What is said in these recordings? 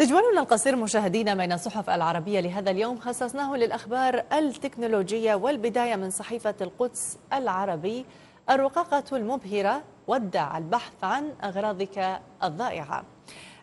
تجولنا القصير مشاهدينا بين الصحف العربية لهذا اليوم خصصناه للأخبار التكنولوجية والبداية من صحيفة القدس العربي الرقاقة المبهرة ودع البحث عن أغراضك الضائعة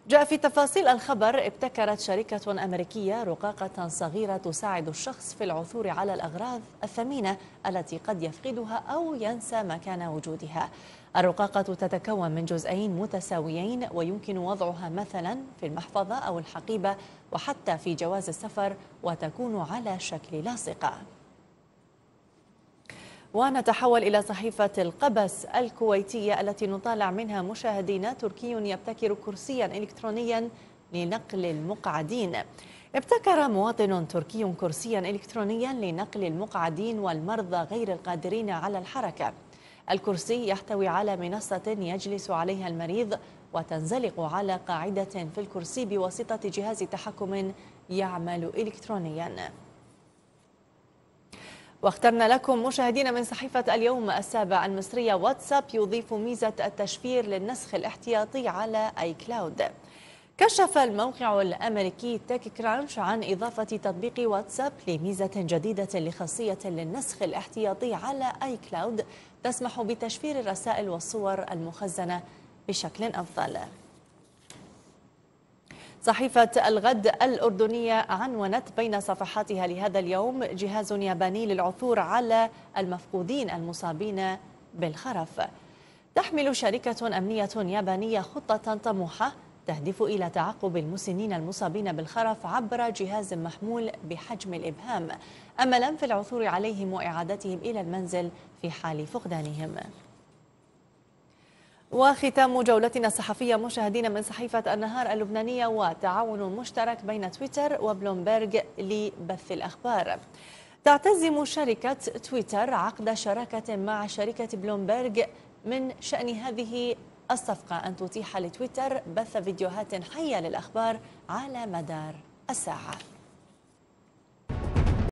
جاء في تفاصيل الخبر ابتكرت شركة أمريكية رقاقة صغيرة تساعد الشخص في العثور على الأغراض الثمينة التي قد يفقدها أو ينسى مكان وجودها الرقاقة تتكون من جزئين متساويين ويمكن وضعها مثلا في المحفظة أو الحقيبة وحتى في جواز السفر وتكون على شكل لاصقة ونتحول إلى صحيفة القبس الكويتية التي نطالع منها مشاهدينا تركي يبتكر كرسيا إلكترونيا لنقل المقعدين ابتكر مواطن تركي كرسيا إلكترونيا لنقل المقعدين والمرضى غير القادرين على الحركة الكرسي يحتوي على منصة يجلس عليها المريض وتنزلق على قاعدة في الكرسي بواسطة جهاز تحكم يعمل إلكترونياً واخترنا لكم مشاهدينا من صحيفة اليوم السابع المصرية واتساب يضيف ميزة التشفير للنسخ الاحتياطي على اي كلاود كشف الموقع الأمريكي تيك كرانش عن إضافة تطبيق واتساب لميزة جديدة لخاصية للنسخ الاحتياطي على اي كلاود تسمح بتشفير الرسائل والصور المخزنة بشكل أفضل صحيفة الغد الأردنية عنونت بين صفحاتها لهذا اليوم جهاز ياباني للعثور على المفقودين المصابين بالخرف تحمل شركة أمنية يابانية خطة طموحة تهدف إلى تعقب المسنين المصابين بالخرف عبر جهاز محمول بحجم الإبهام أملا في العثور عليهم وإعادتهم إلى المنزل في حال فقدانهم وختام جولتنا الصحفية مشاهدينا من صحيفة النهار اللبنانية وتعاون مشترك بين تويتر وبلومبرج لبث الأخبار تعتزم شركة تويتر عقد شراكة مع شركة بلومبرج من شأن هذه الصفقة أن تتيح لتويتر بث فيديوهات حية للأخبار على مدار الساعة